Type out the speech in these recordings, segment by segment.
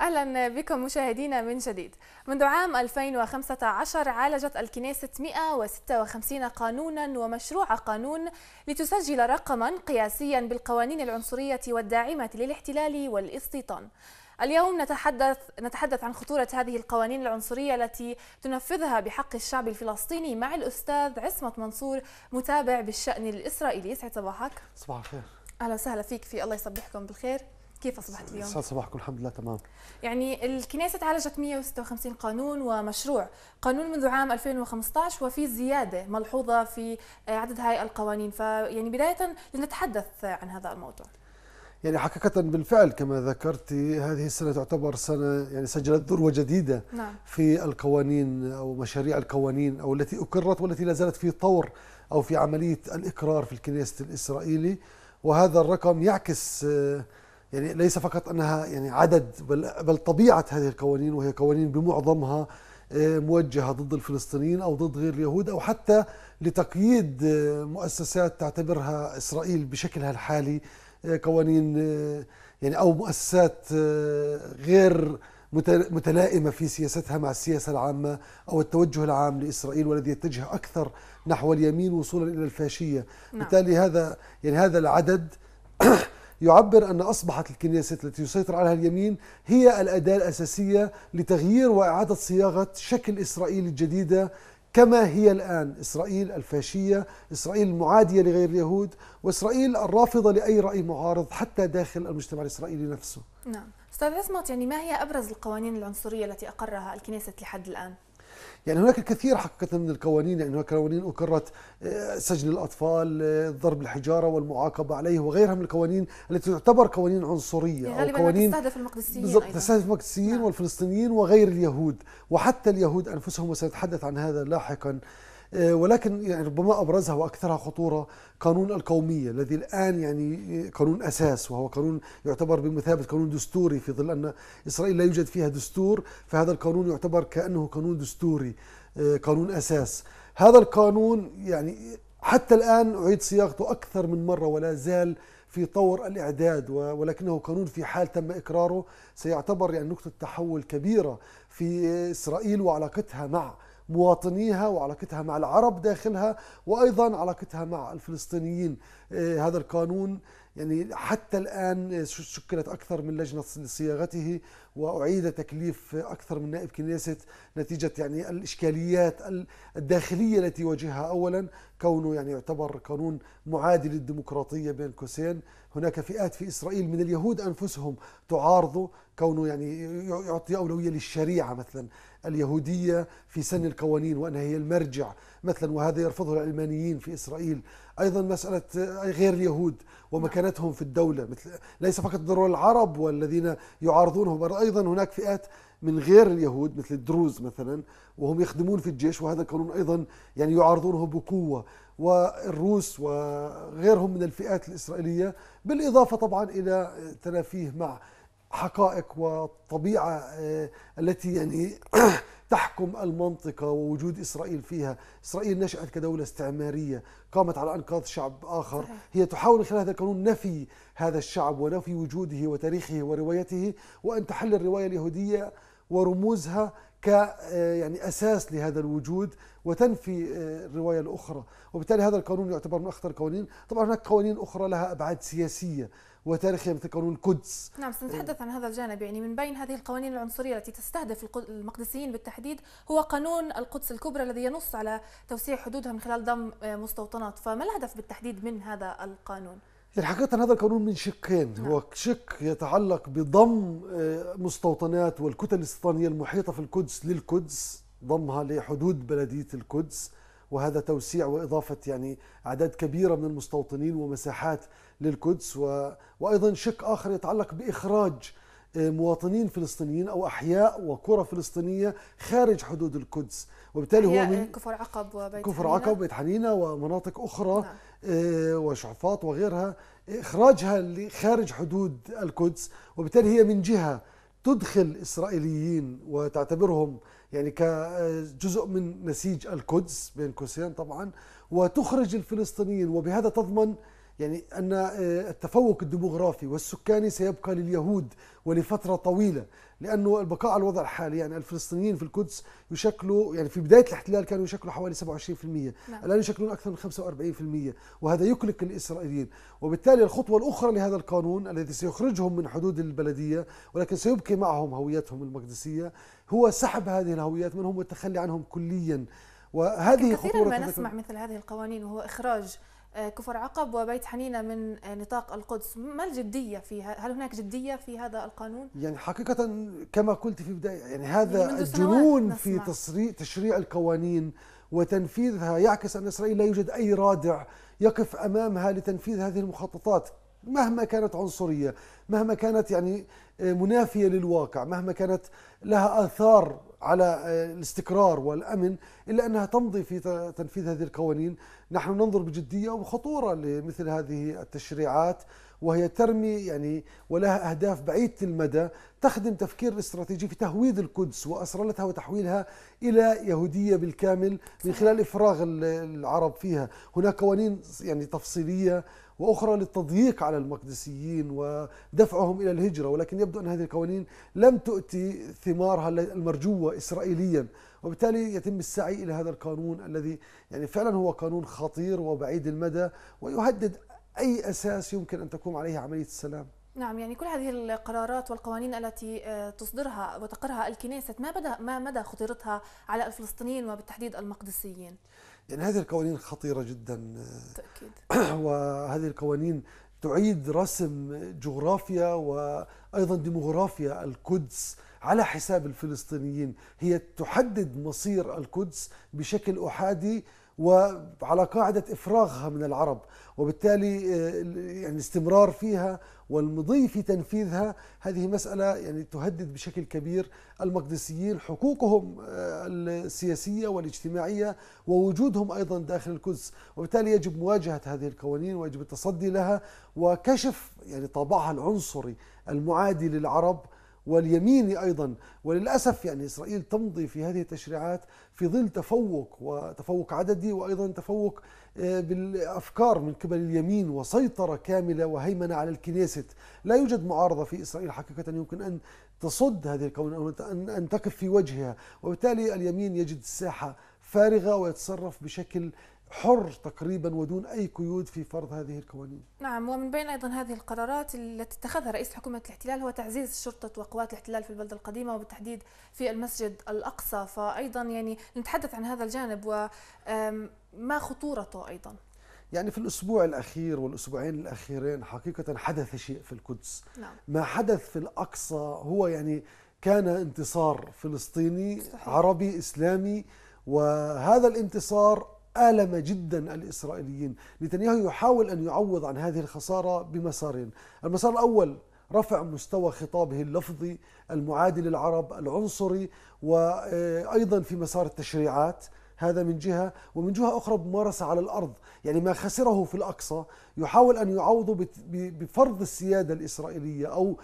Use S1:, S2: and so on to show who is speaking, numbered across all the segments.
S1: أهلا بكم مشاهدينا من جديد منذ عام 2015 عالجت الكنيسة 156 قانونا ومشروع قانون لتسجل رقما قياسيا بالقوانين العنصرية والداعمة للاحتلال والاستيطان اليوم نتحدث نتحدث عن خطورة هذه القوانين العنصرية التي تنفذها بحق الشعب الفلسطيني مع الأستاذ عصمت منصور متابع بالشأن الإسرائيلي يسعد صباحك صباح الخير أهلا وسهلا فيك في الله يصبحكم بالخير كيف اصبحت اليوم؟ صباح
S2: صباحكم الحمد لله تمام.
S1: يعني الكنيسه تعالجت 156 قانون ومشروع، قانون منذ عام 2015 وفي زياده ملحوظه في عدد هاي القوانين، فيعني بدايه لنتحدث عن هذا الموضوع.
S2: يعني حقيقة بالفعل كما ذكرت هذه السنة تعتبر سنة يعني سجلت ذروة جديدة نعم. في القوانين أو مشاريع القوانين أو التي أقرت والتي لا زالت في طور أو في عملية الإقرار في الكنيسة الإسرائيلي وهذا الرقم يعكس آه يعني ليس فقط انها يعني عدد بل بل طبيعه هذه القوانين وهي قوانين بمعظمها آه، موجهه ضد الفلسطينيين او ضد غير اليهود او حتى لتقييد آه، مؤسسات تعتبرها اسرائيل بشكلها الحالي آه، قوانين يعني او مؤسسات غير متلائمة في سياستها مع السياسة العامة أو التوجه العام لإسرائيل والذي يتجه أكثر نحو اليمين وصولا إلى الفاشية نعم. بالتالي هذا يعني هذا العدد يعبر أن أصبحت الكنيسة التي يسيطر عليها اليمين هي الأداة الأساسية لتغيير وإعادة صياغة شكل إسرائيل الجديدة كما هي الآن إسرائيل الفاشية إسرائيل المعادية لغير اليهود وإسرائيل الرافضة لأي رأي معارض حتى داخل المجتمع الإسرائيلي نفسه
S1: نعم أستاذ عصمت يعني ما هي أبرز القوانين العنصرية التي أقرها الكنيسة لحد الآن؟
S2: يعني هناك الكثير حقيقة من القوانين يعني هناك قوانين أقرت آه، سجن الأطفال آه، ضرب الحجارة والمعاقبة عليه وغيرها من القوانين التي تعتبر قوانين عنصرية يعني أو قوانين تستهدف
S1: المقدسيين بالضبط تستهدف
S2: المقدسيين نعم. والفلسطينيين وغير اليهود وحتى اليهود أنفسهم وسنتحدث عن هذا لاحقا آه، ولكن يعني ربما ابرزها واكثرها خطوره قانون القوميه الذي الان يعني قانون اساس وهو قانون يعتبر بمثابه قانون دستوري في ظل ان اسرائيل لا يوجد فيها دستور فهذا القانون يعتبر كانه قانون دستوري آه، قانون اساس هذا القانون يعني حتى الان اعيد صياغته اكثر من مره ولا زال في طور الإعداد ولكنه قانون في حال تم إقراره سيعتبر يعني نقطة تحول كبيرة في إسرائيل وعلاقتها مع مواطنيها وعلاقتها مع العرب داخلها وايضا علاقتها مع الفلسطينيين آه، هذا القانون يعني حتى الان شكلت اكثر من لجنه لصياغته واعيد تكليف اكثر من نائب كنيست نتيجه يعني الاشكاليات الداخليه التي واجهها اولا كونه يعني يعتبر قانون معادي للديمقراطيه بين قوسين هناك فئات في إسرائيل من اليهود أنفسهم تعارض كونه يعني يعطي أولوية للشريعة مثلا اليهودية في سن القوانين وأنها هي المرجع مثلا وهذا يرفضه العلمانيين في إسرائيل أيضا مسألة غير اليهود ومكانتهم في الدولة مثل ليس فقط ضرورة العرب والذين يعارضونهم أيضا هناك فئات من غير اليهود مثل الدروز مثلا وهم يخدمون في الجيش وهذا القانون ايضا يعني يعارضونه بقوه والروس وغيرهم من الفئات الاسرائيليه بالاضافه طبعا الى تلافيه مع حقائق والطبيعه آه، التي يعني تحكم المنطقه ووجود اسرائيل فيها، اسرائيل نشات كدوله استعماريه، قامت على انقاض شعب اخر، هي تحاول خلال هذا القانون نفي هذا الشعب ونفي وجوده وتاريخه وروايته وان تحل الروايه اليهوديه ورموزها ك آه، يعني اساس لهذا الوجود وتنفي آه، الروايه الاخرى، وبالتالي هذا القانون يعتبر من اخطر القوانين، طبعا هناك قوانين اخرى لها ابعاد سياسيه وتاريخيه مثل قانون القدس.
S1: نعم سنتحدث عن هذا الجانب يعني من بين هذه القوانين العنصريه التي تستهدف المقدسيين بالتحديد هو قانون القدس الكبرى الذي ينص على توسيع حدودها من خلال ضم آه، مستوطنات، فما الهدف بالتحديد من هذا القانون؟
S2: الحقيقة يعني هذا القانون من شقين هو نعم. شق يتعلق بضم آه، مستوطنات والكتل الاستيطانية المحيطة في القدس للقدس ضمها لحدود بلدية القدس وهذا توسيع وإضافة يعني أعداد كبيرة من المستوطنين ومساحات للقدس و... وأيضا شق آخر يتعلق بإخراج آه، مواطنين فلسطينيين او احياء وقرى فلسطينيه خارج حدود القدس وبالتالي هو من آه، كفر
S1: عقب وبيت كفر عقب
S2: وبيت حنينه ومناطق اخرى نعم. آه، وشعفاط وغيرها اخراجها لخارج حدود القدس وبالتالي هي من جهه تدخل اسرائيليين وتعتبرهم يعني كجزء من نسيج القدس بين قوسين طبعا وتخرج الفلسطينيين وبهذا تضمن يعني أن آه، التفوق الديموغرافي والسكاني سيبقى لليهود ولفترة طويلة لأنه البقاء على الوضع الحالي يعني الفلسطينيين في القدس يشكلوا يعني في بداية الاحتلال كانوا يشكلوا حوالي 27% نعم. الآن يشكلون أكثر من 45% وهذا يقلق الإسرائيليين وبالتالي الخطوة الأخرى لهذا القانون الذي سيخرجهم من حدود البلدية ولكن سيبقي معهم هويتهم المقدسية هو سحب هذه الهويات منهم والتخلي عنهم كليا وهذه خطورة كثيرا ما نسمع مثل
S1: هذه القوانين وهو إخراج آه، كفر عقب وبيت حنينة من آه، نطاق القدس ما الجدية فيها هل هناك جدية في هذا القانون
S2: يعني حقيقة كما قلت في بداية يعني هذا الجنون في تصري تشريع القوانين وتنفيذها يعكس أن إسرائيل لا يوجد أي رادع يقف أمامها لتنفيذ هذه المخططات مهما كانت عنصرية مهما كانت يعني آه، منافية للواقع مهما كانت لها آثار على الاستقرار والأمن إلا أنها تمضي في تنفيذ هذه القوانين نحن ننظر بجدية وبخطورة لمثل هذه التشريعات وهي ترمي يعني ولها أهداف بعيدة المدى تخدم تفكير استراتيجي في تهويد القدس وأسرلتها وتحويلها إلى يهودية بالكامل من خلال إفراغ العرب فيها هناك قوانين يعني تفصيلية واخرى للتضييق على المقدسيين ودفعهم الى الهجره ولكن يبدو ان هذه القوانين لم تؤتي ثمارها المرجوه اسرائيليا وبالتالي يتم السعي الى هذا القانون الذي يعني فعلا هو قانون خطير وبعيد المدى ويهدد اي اساس يمكن ان تقوم عليه عمليه السلام.
S1: نعم يعني كل هذه القرارات والقوانين التي آه، تصدرها وتقرها الكنيسة ما بدا ما مدى خطيرتها على الفلسطينيين وبالتحديد المقدسيين؟
S2: يعني هذه القوانين خطيرة جدا بالتأكيد وهذه القوانين تعيد رسم جغرافيا وايضا ديموغرافيا القدس على حساب الفلسطينيين هي تحدد مصير القدس بشكل احادي وعلى قاعدة إفراغها من العرب وبالتالي آه، يعني استمرار فيها والمضي في تنفيذها هذه مسألة يعني تهدد بشكل كبير المقدسيين حقوقهم آه، السياسية والاجتماعية ووجودهم أيضا داخل القدس وبالتالي يجب مواجهة هذه القوانين ويجب التصدي لها وكشف يعني طابعها العنصري المعادي للعرب واليميني ايضا وللاسف يعني اسرائيل تمضي في هذه التشريعات في ظل تفوق وتفوق عددي وايضا تفوق آه، بالافكار من قبل اليمين وسيطره كامله وهيمنه على الكنيست، لا يوجد معارضه في اسرائيل حقيقه يمكن ان تصد هذه الكون او ان تقف في وجهها، وبالتالي اليمين يجد الساحه فارغه ويتصرف بشكل حر تقريبا ودون اي قيود في فرض هذه القوانين.
S1: نعم ومن بين ايضا هذه القرارات التي اتخذها رئيس حكومه الاحتلال هو تعزيز شرطه وقوات الاحتلال في البلده القديمه وبالتحديد في المسجد الاقصى فايضا يعني نتحدث عن هذا الجانب وما خطورته ايضا.
S2: يعني في الاسبوع الاخير والاسبوعين الاخيرين حقيقه حدث شيء في القدس. نعم. ما حدث في الاقصى هو يعني كان انتصار فلسطيني صحيح. عربي اسلامي وهذا الانتصار آلم جدا الإسرائيليين نتنياهو يحاول أن يعوض عن هذه الخسارة بمسارين المسار الأول رفع مستوى خطابه اللفظي المعادي للعرب العنصري وأيضا في مسار التشريعات هذا من جهة ومن جهة أخرى ممارسة على الأرض يعني ما خسره في الأقصى يحاول أن يعوضه بفرض السيادة الإسرائيلية أو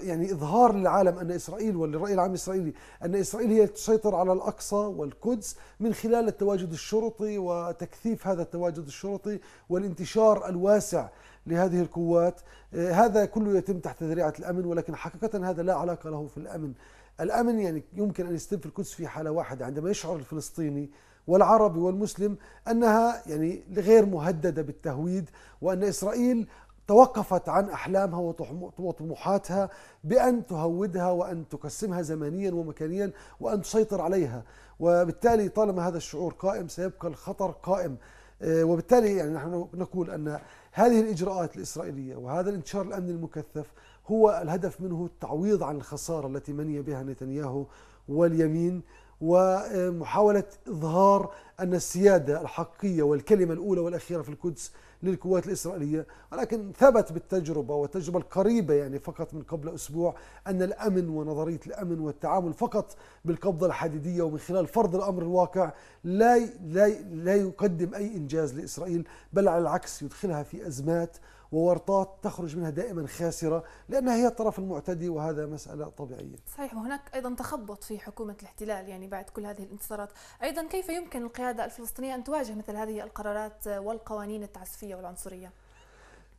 S2: يعني إظهار للعالم أن إسرائيل وللرأي العام الإسرائيلي أن إسرائيل هي تسيطر على الأقصى والقدس من خلال التواجد الشرطي وتكثيف هذا التواجد الشرطي والانتشار الواسع لهذه القوات آه، هذا كله يتم تحت ذريعة الأمن ولكن حقيقة هذا لا علاقة له في الأمن الأمن يعني يمكن أن يستلم في القدس في حالة واحدة عندما يشعر الفلسطيني والعربي والمسلم أنها يعني غير مهددة بالتهويد وأن إسرائيل توقفت عن احلامها وطموحاتها بان تهودها وان تقسمها زمنيا ومكانيا وان تسيطر عليها وبالتالي طالما هذا الشعور قائم سيبقى الخطر قائم آه، وبالتالي يعني نحن نقول ان هذه الاجراءات الاسرائيليه وهذا الانتشار الامني المكثف هو الهدف منه التعويض عن الخسارة التي مني بها نتنياهو واليمين ومحاولة إظهار أن السيادة الحقيقية والكلمة الأولى والأخيرة في القدس للقوات الإسرائيلية ولكن ثبت بالتجربة والتجربة القريبة يعني فقط من قبل أسبوع أن الأمن ونظرية الأمن والتعامل فقط بالقبضة الحديدية ومن خلال فرض الأمر الواقع لا لا لا يقدم أي إنجاز لإسرائيل بل على العكس يدخلها في أزمات وورطات تخرج منها دائما خاسرة لأنها هي الطرف المعتدي وهذا مسألة طبيعية
S1: صحيح وهناك أيضا تخبط في حكومة الاحتلال يعني بعد كل هذه الانتصارات أيضا كيف يمكن القيادة الفلسطينية أن تواجه مثل هذه القرارات والقوانين التعسفية والعنصرية؟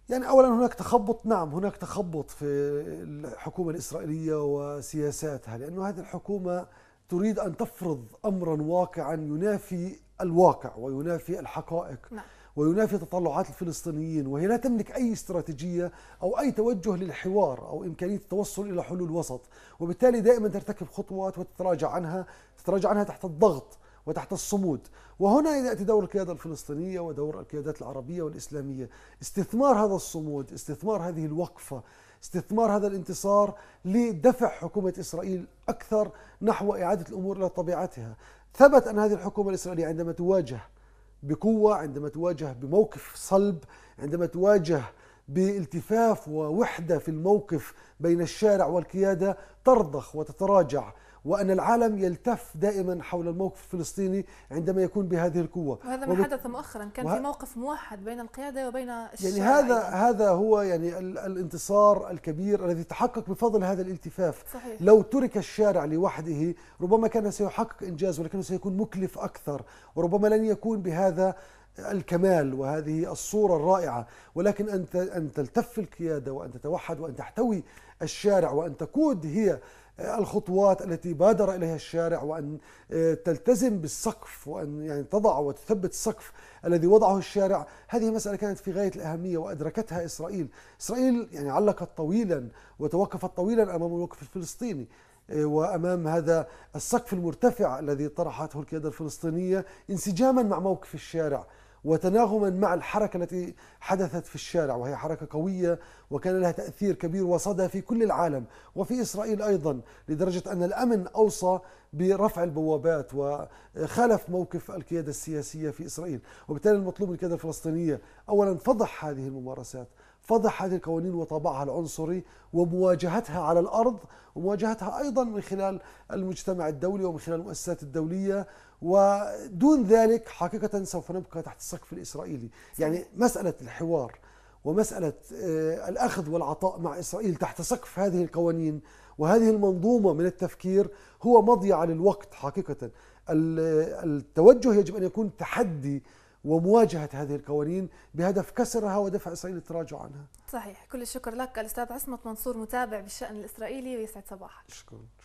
S2: يعني اولا هناك تخبط نعم هناك تخبط في الحكومه الاسرائيليه وسياساتها لانه هذه الحكومه تريد ان تفرض امرا واقعا ينافي الواقع وينافي الحقائق نعم. وينافي تطلعات الفلسطينيين وهي لا تملك أي استراتيجية أو أي توجه للحوار أو إمكانية التوصل إلى حلول وسط وبالتالي دائما ترتكب خطوات وتتراجع عنها تتراجع عنها تحت الضغط وتحت الصمود وهنا يأتي دور القيادة الفلسطينية ودور القيادات العربية والإسلامية استثمار هذا الصمود استثمار هذه الوقفة استثمار هذا الانتصار لدفع حكومة إسرائيل أكثر نحو إعادة الأمور إلى طبيعتها ثبت أن هذه الحكومة الإسرائيلية عندما تواجه بقوه عندما تواجه بموقف صلب عندما تواجه بالتفاف ووحده في الموقف بين الشارع والقياده ترضخ وتتراجع وأن العالم يلتف دائما حول الموقف الفلسطيني عندما يكون بهذه القوة وهذا ما وبت... حدث
S1: مؤخرا كان وه... في موقف موحد بين القيادة وبين الشارع يعني هذا أيضاً.
S2: هذا هو يعني الانتصار الكبير الذي تحقق بفضل هذا الالتفاف صحيح. لو ترك الشارع لوحده ربما كان سيحقق إنجاز ولكنه سيكون مكلف أكثر وربما لن يكون بهذا الكمال وهذه الصورة الرائعة ولكن أن أن تلتف القيادة وأن تتوحد وأن تحتوي الشارع وأن تقود هي الخطوات التي بادر اليها الشارع وان آه، تلتزم بالسقف وان يعني تضع وتثبت السقف الذي وضعه الشارع، هذه مساله كانت في غايه الاهميه وادركتها اسرائيل، اسرائيل يعني علقت طويلا وتوقفت طويلا امام الموقف الفلسطيني، آه، وامام هذا السقف المرتفع الذي طرحته القياده الفلسطينيه انسجاما مع موقف الشارع وتناغما مع الحركة التي حدثت في الشارع وهي حركة قوية وكان لها تأثير كبير وصدى في كل العالم وفي إسرائيل أيضا لدرجة أن الأمن أوصى برفع البوابات وخالف موقف القيادة السياسية في إسرائيل وبالتالي المطلوب من القيادة الفلسطينية أولا فضح هذه الممارسات فضح هذه القوانين وطابعها العنصري ومواجهتها على الارض ومواجهتها ايضا من خلال المجتمع الدولي ومن خلال المؤسسات الدوليه ودون ذلك حقيقه سوف نبقى تحت السقف الاسرائيلي، يعني مساله الحوار ومساله آه، الاخذ والعطاء مع اسرائيل تحت سقف هذه القوانين وهذه المنظومه من التفكير هو مضيعه للوقت حقيقه. آه، التوجه يجب ان يكون تحدي ومواجهة هذه القوانين بهدف كسرها ودفع إسرائيل التراجع عنها
S1: صحيح كل الشكر لك الأستاذ عصمت منصور متابع بالشأن الإسرائيلي ويسعد صباحك
S2: شكرا